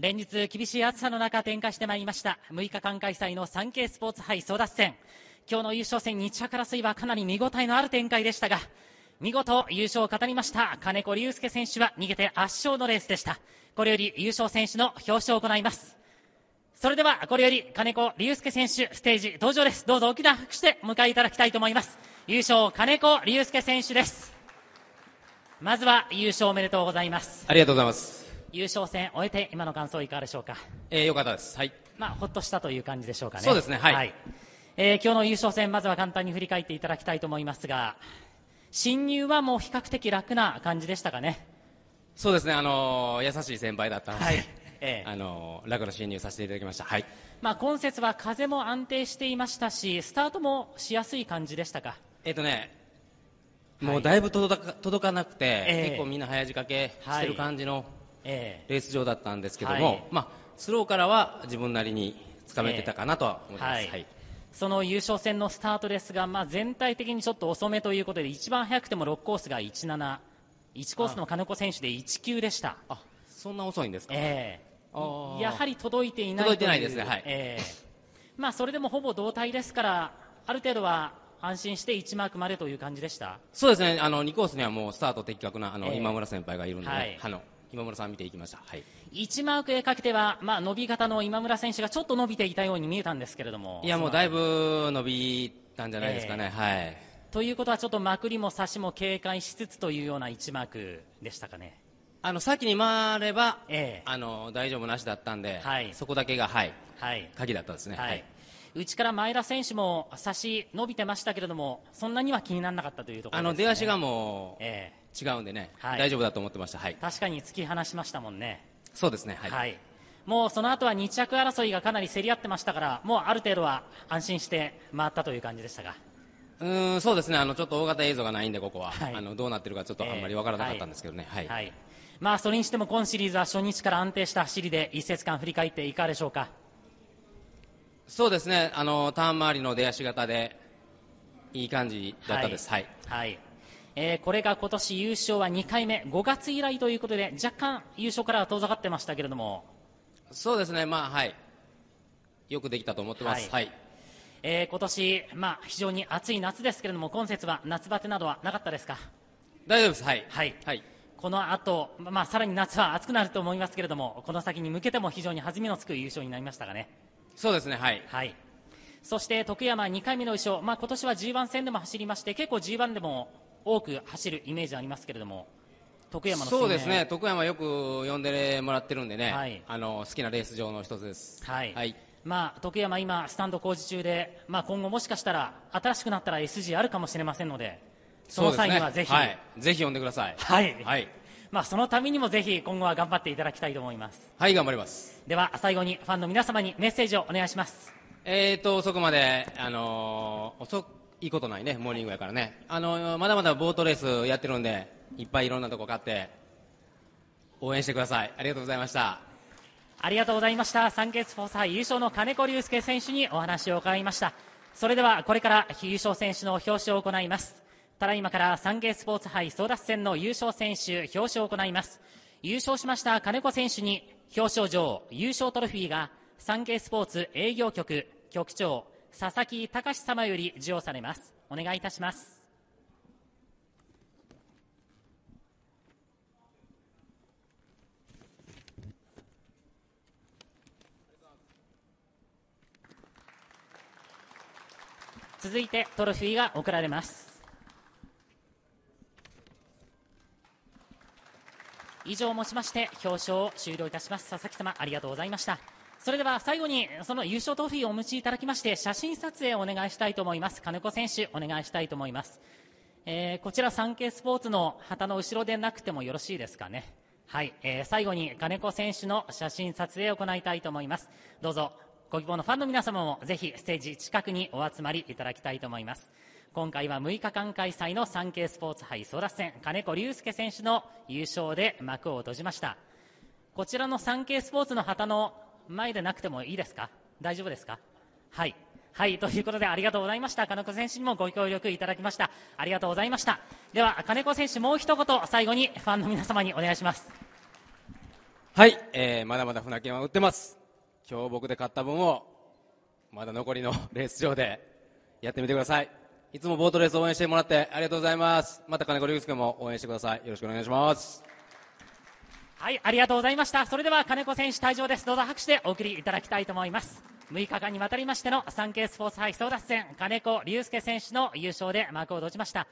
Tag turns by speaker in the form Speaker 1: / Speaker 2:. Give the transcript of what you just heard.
Speaker 1: 連日厳しい暑さの中展開してまいりました6日間開催のサンケイスポーツ杯争奪戦今日の優勝戦日2着争いはかなり見応えのある展開でしたが見事優勝を語りました金子龍介選手は逃げて圧勝のレースでしたこれより優勝選手の表彰を行いますそれではこれより金子龍介選手ステージ登場ですどうぞ大きな拍手で迎えいただきたいと思います優勝金子龍介選手ですまずは優勝おめでとうございますありがとうございます優勝戦終えて今の感想いかがでしょうか。えー、よかったです。はい。まあほっとしたという感じでしょうかね。そうですね。はい。はい、えー、今日の優勝戦まずは簡単に振り返っていただきたいと思いますが、新入はもう比較的楽な感じでしたかね。
Speaker 2: そうですね。あのー、優しい先輩だったので、はい、ええ、あのー、楽な侵入させていただきました。はい。
Speaker 1: まあ今節は風も安定していましたし、スタートもしやすい感じでしたか。え
Speaker 2: っ、とね、もうだいぶ届か届かなくて、えー、結構みんな早仕掛けしてる感じのレース場だったんですけども、はい、まあ、スローからは自分なりにつかめてたかなとは思います。はい、はい
Speaker 1: その優勝戦のスタートですが、まあ、全体的にちょっと遅めということで、一番速くても6コースが17、1コースの金子選手で1級でした。あ
Speaker 2: そんな遅いんですか、えー、やはり
Speaker 1: 届いていない届いてないですね、はいえーまあ、それでもほぼ同体ですから、ある程度は安心して1マークまでという感じでした
Speaker 2: そうですね、あの2コースにはもうスタート的確なあの、えー、今村先輩がいるので、はい、あの今村さん見ていきました、はい、
Speaker 1: 1マークへかけては、まあ、伸び方の今村選手がちょっと伸びていたように見えたんですけれどもいやもうだ
Speaker 2: いぶ伸びたんじゃないですかね。えー、はい
Speaker 1: ということはちょっとまくりも差しも警戒しつ
Speaker 2: つというような1マークでしたかね。
Speaker 1: あの先に回れば、
Speaker 2: えー、あの大丈夫なしだったんで、はい、そこだけが、はい、はい、鍵だったですね。はい
Speaker 1: 内から前田選手も差し伸びてましたけれども、そんなには気にならなかったというところ、ね、あの
Speaker 2: 出足がもう、え違うんでね、大丈夫だと思ってました、はい、確かに突き放しましたもんね。そうですね、はい、
Speaker 1: はい、もうその後は2着争いがかなり競り合ってましたから、もうある程度は安心して回ったという感じでしたが。
Speaker 2: うんそうですねあのちょっと大型映像がないんで、ここは、はい、あのどうなってるかちょっとあんまり分からなかったんですけどね、えー、はい
Speaker 1: まあ、それにしても今シリーズは初日から安定した走りで一節間振り返っていかがでしょうか。
Speaker 2: そうですねあのターン周りの出足型でいい感じだったです。はい、はい、えー、これが
Speaker 1: 今年優勝は2回目、5月以来ということで、若干優勝からは遠ざかってましたけれども。そうですね、まあ、
Speaker 2: はい。よくできたと思ってます。はい。はい、
Speaker 1: えー、今年、まあ、非常に暑い夏ですけれども、今節は夏バテなどはなかったですか大丈夫です。はい。はい。はい、この後、まあ、さらに夏は暑くなると思いますけれども、この先に向けても非常に弾みのつく優勝になりましたかね。そうですね、はい。はい。そして徳山2回目の衣装、まあ、今年は G1 戦でも走りまして、結構 G1 でも多く走るイメージありますけれども、徳山のそうですね、
Speaker 2: 徳山よく呼んでもらってるんでね、はい、あの好きなレース場の一つです。はい、はい
Speaker 1: まあ、徳山、今、スタンド工事中で、まあ、今後、もしかしたら新しくなったら SG あるかもしれませんので、その際にはぜひ、ねはい、
Speaker 2: ぜひ呼んでください。はい、はい
Speaker 1: まあ、そのためにもぜひ今後は頑張っていただきたいと思います
Speaker 2: はい頑張ります
Speaker 1: では最後にファンの皆様にメッセージをお願いします
Speaker 2: えーと遅くまで、あのー、遅いことないねモーニングやからね、あのー、まだまだボートレースやってるんでいっぱいいろんなとこ買って応援してくださいありがとうございました
Speaker 1: ありがとうございました三月スポーツ杯優勝の金子隆介選手にお話を伺いましたそれではこれから優勝選手の表彰を行いますただいまからサンゲースポーツ杯争奪戦の優勝選手表彰を行います。優勝しました金子選手に表彰状優勝トロフィーがサンゲースポーツ営業局局長佐々木隆様より授与されます。お願いいたします。続いてトロフィーが贈られます。以上をもちまして表彰を終了いたします佐々木様ありがとうございましたそれでは最後にその優勝トロフィーをお持ちいただきまして写真撮影をお願いしたいと思います金子選手お願いしたいと思います、えー、こちらサンケイスポーツの旗の後ろでなくてもよろしいですかねはい、えー、最後に金子選手の写真撮影を行いたいと思いますどうぞご希望のファンの皆様もぜひステージ近くにお集まりいただきたいと思います今回は6日間開催のサンケイスポーツ杯争奪戦金子龍介選手の優勝で幕を閉じましたこちらのサンケイスポーツの旗の前でなくてもいいですか大丈夫ですかはいはい、ということでありがとうございました。金子選手にもご協力いただきました。ありがとうございました。では、金子選手、もう一言、最後にファンの皆様にお願いします。
Speaker 2: はい、えー、まだまだ船券は売ってます。今日僕で買った分を、まだ残りのレース場でやってみてください。いつもボートレース応援してもらってありがとうございます。また金子龍介も応援してください。よろしくお願いします。
Speaker 1: はい、ありがとうございました。それでは金子選手退場です。どうぞ拍手でお送りいただきたいと思います。6日間にわたりましてのサンケイスポーツ杯争奪戦、金子龍介選手の優勝で幕を閉じました。